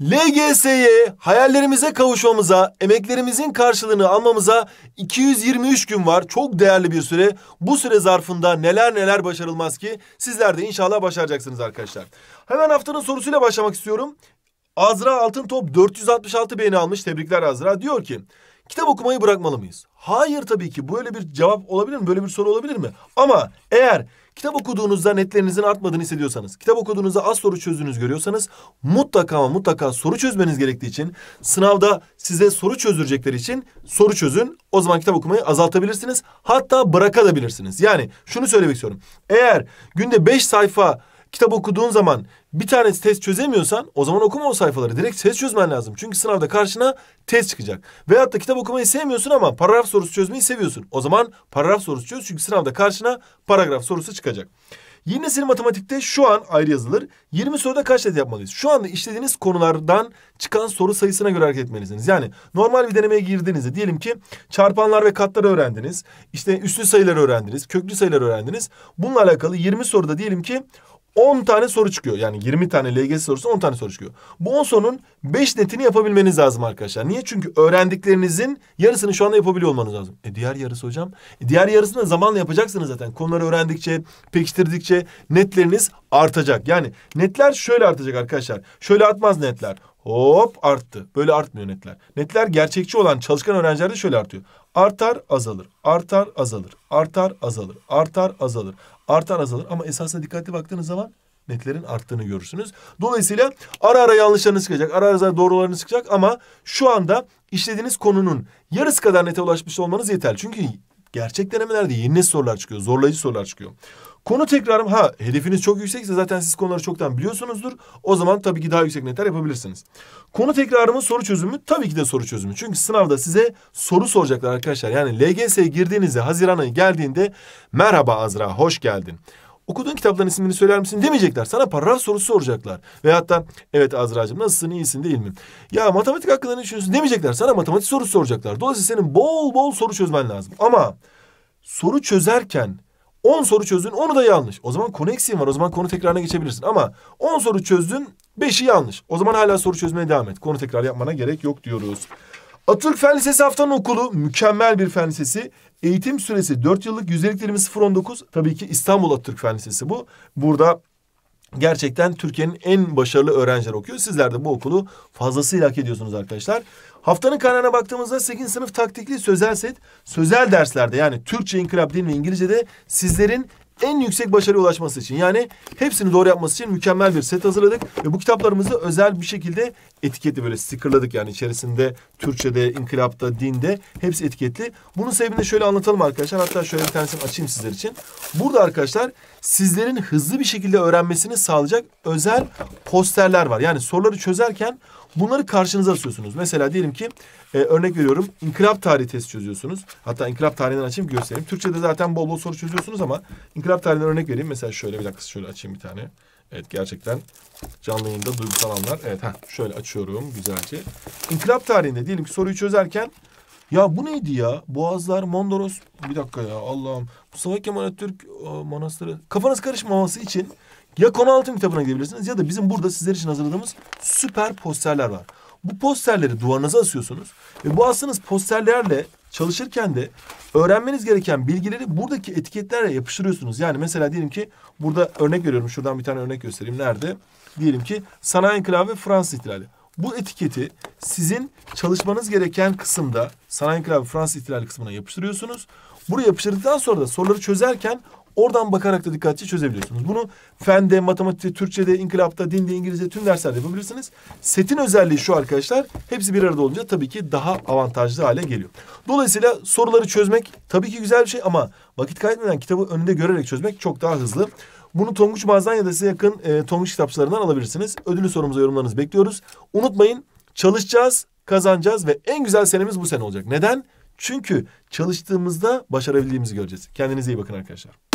LGS'ye, hayallerimize kavuşmamıza, emeklerimizin karşılığını almamıza 223 gün var. Çok değerli bir süre. Bu süre zarfında neler neler başarılmaz ki sizler de inşallah başaracaksınız arkadaşlar. Hemen haftanın sorusuyla başlamak istiyorum. Azra Altın Top 466 beğeni almış. Tebrikler Azra. Diyor ki kitap okumayı bırakmalı mıyız? Hayır tabii ki. Böyle bir cevap olabilir mi? Böyle bir soru olabilir mi? Ama eğer kitap okuduğunuzda netlerinizin artmadığını hissediyorsanız, kitap okuduğunuzda az soru çözdüğünüzü görüyorsanız mutlaka ama mutlaka soru çözmeniz gerektiği için sınavda size soru çözdürecekleri için soru çözün. O zaman kitap okumayı azaltabilirsiniz. Hatta bırakabilirsiniz. Yani şunu söylemek istiyorum. Eğer günde beş sayfa kitap okuduğun zaman bir tane test çözemiyorsan o zaman okuma o sayfaları. Direkt test çözmen lazım. Çünkü sınavda karşına test çıkacak. Veyahut da kitap okumayı sevmiyorsun ama paragraf sorusu çözmeyi seviyorsun. O zaman paragraf sorusu çöz çünkü sınavda karşına paragraf sorusu çıkacak. Yine nesil matematikte şu an ayrı yazılır. 20 soruda kaç net yapmalıyız? Şu anda işlediğiniz konulardan çıkan soru sayısına göre hareket etmelisiniz. Yani normal bir denemeye girdiğinizde diyelim ki çarpanlar ve katları öğrendiniz. İşte üslü sayıları öğrendiniz, köklü sayıları öğrendiniz. Bununla alakalı 20 soruda diyelim ki 10 tane soru çıkıyor. Yani 20 tane LGS sorusu 10 tane soru çıkıyor. Bu 10 sorunun 5 netini yapabilmeniz lazım arkadaşlar. Niye? Çünkü öğrendiklerinizin yarısını şu anda yapabiliyor olmanız lazım. E diğer yarısı hocam. E diğer yarısını da zamanla yapacaksınız zaten. Konuları öğrendikçe, pekiştirdikçe netleriniz artacak. Yani netler şöyle artacak arkadaşlar. Şöyle atmaz netler. Hop arttı. Böyle artmıyor netler. Netler gerçekçi olan çalışkan öğrencilerde şöyle artıyor. Artar azalır, artar azalır, artar azalır, artar azalır, artar azalır. Ama esasına dikkatli baktığınız zaman netlerin arttığını görürsünüz. Dolayısıyla ara ara yanlışlarını sıkacak, ara ara doğrularını sıkacak ama şu anda işlediğiniz konunun yarısı kadar nete ulaşmış olmanız yeterli. Çünkü Gerçek denemelerde yeni ne sorular çıkıyor. Zorlayıcı sorular çıkıyor. Konu tekrarım ha hedefiniz çok yüksekse zaten siz konuları çoktan biliyorsunuzdur. O zaman tabii ki daha yüksek netler yapabilirsiniz. Konu tekrarımın soru çözümü tabii ki de soru çözümü. Çünkü sınavda size soru soracaklar arkadaşlar. Yani LGS'ye girdiğinizde Haziran ayı geldiğinde merhaba Azra hoş geldin okuduğun kitapların ismini söyler misin demeyecekler. Sana paragraf sorusu soracaklar. Ve hatta evet Azra'cığım nasılsın iyisin değil mi? Ya matematik hakkında ne düşünüyorsun demeyecekler. Sana matematik sorusu soracaklar. Dolayısıyla senin bol bol soru çözmen lazım. Ama soru çözerken 10 soru çözdün onu da yanlış. O zaman konu eksiğin var. O zaman konu tekrarına geçebilirsin. Ama 10 soru çözdün 5'i yanlış. O zaman hala soru çözmeye devam et. Konu tekrar yapmana gerek yok diyoruz. Atatürk Fen Lisesi Haftan Okulu mükemmel bir fen lisesi. Eğitim süresi 4 yıllık yüzdelik dilimi 0.19. Tabii ki İstanbul Atatürk Fen Lisesi bu. Burada gerçekten Türkiye'nin en başarılı öğrenciler okuyor. Sizler de bu okulu fazlasıyla hak ediyorsunuz arkadaşlar. Haftanın kaynağına baktığımızda 8. sınıf taktikli sözel set, sözel derslerde yani Türkçe, İnkılap, Din ve İngilizce'de sizlerin en yüksek başarıya ulaşması için yani hepsini doğru yapması için mükemmel bir set hazırladık. Ve bu kitaplarımızı özel bir şekilde etiketli böyle stickerladık yani içerisinde Türkçe'de, inkılapta, dinde hepsi etiketli. Bunun sebebini şöyle anlatalım arkadaşlar. Hatta şöyle bir tanesini açayım sizler için. Burada arkadaşlar sizlerin hızlı bir şekilde öğrenmesini sağlayacak özel posterler var. Yani soruları çözerken bunları karşınıza asıyorsunuz. Mesela diyelim ki e, örnek veriyorum inkılap tarihi testi çözüyorsunuz. Hatta inkılap tarihinden açayım göstereyim. Türkçe'de zaten bol bol soru çözüyorsunuz ama inkılap tarihinden örnek vereyim. Mesela şöyle bir dakika şöyle açayım bir tane. Evet gerçekten canlı yayında duygusal anlar. Evet heh, şöyle açıyorum güzelce. İnkılap tarihinde diyelim ki soruyu çözerken ya bu neydi ya? Boğazlar, Mondros... Bir dakika ya Allah'ım. Mustafa Kemal Atatürk e, Manastırı... Kafanız karışmaması için ya konu altın kitabına gidebilirsiniz ya da bizim burada sizler için hazırladığımız süper posterler var. Bu posterleri duvarınıza asıyorsunuz ve bu astığınız posterlerle çalışırken de öğrenmeniz gereken bilgileri buradaki etiketlerle yapıştırıyorsunuz. Yani mesela diyelim ki burada örnek veriyorum şuradan bir tane örnek göstereyim. Nerede? Diyelim ki sanayi inkılabı Fransız İhtilali bu etiketi sizin çalışmanız gereken kısımda Sanayi İnkılabı Fransız İhtilali kısmına yapıştırıyorsunuz. Buraya yapıştırdıktan sonra da soruları çözerken oradan bakarak da dikkatli çözebiliyorsunuz. Bunu fende, matematikte, Türkçe'de, inkılapta, dinde, İngilizce tüm derslerde yapabilirsiniz. Setin özelliği şu arkadaşlar. Hepsi bir arada olunca tabii ki daha avantajlı hale geliyor. Dolayısıyla soruları çözmek tabii ki güzel bir şey ama vakit kaybetmeden kitabı önünde görerek çözmek çok daha hızlı. Bunu Tonguç Barzanya'da size yakın e, Tonguç kitapçılarından alabilirsiniz. Ödülü sorumuza yorumlarınızı bekliyoruz. Unutmayın çalışacağız, kazanacağız ve en güzel senemiz bu sene olacak. Neden? Çünkü çalıştığımızda başarabildiğimizi göreceğiz. Kendinize iyi bakın arkadaşlar.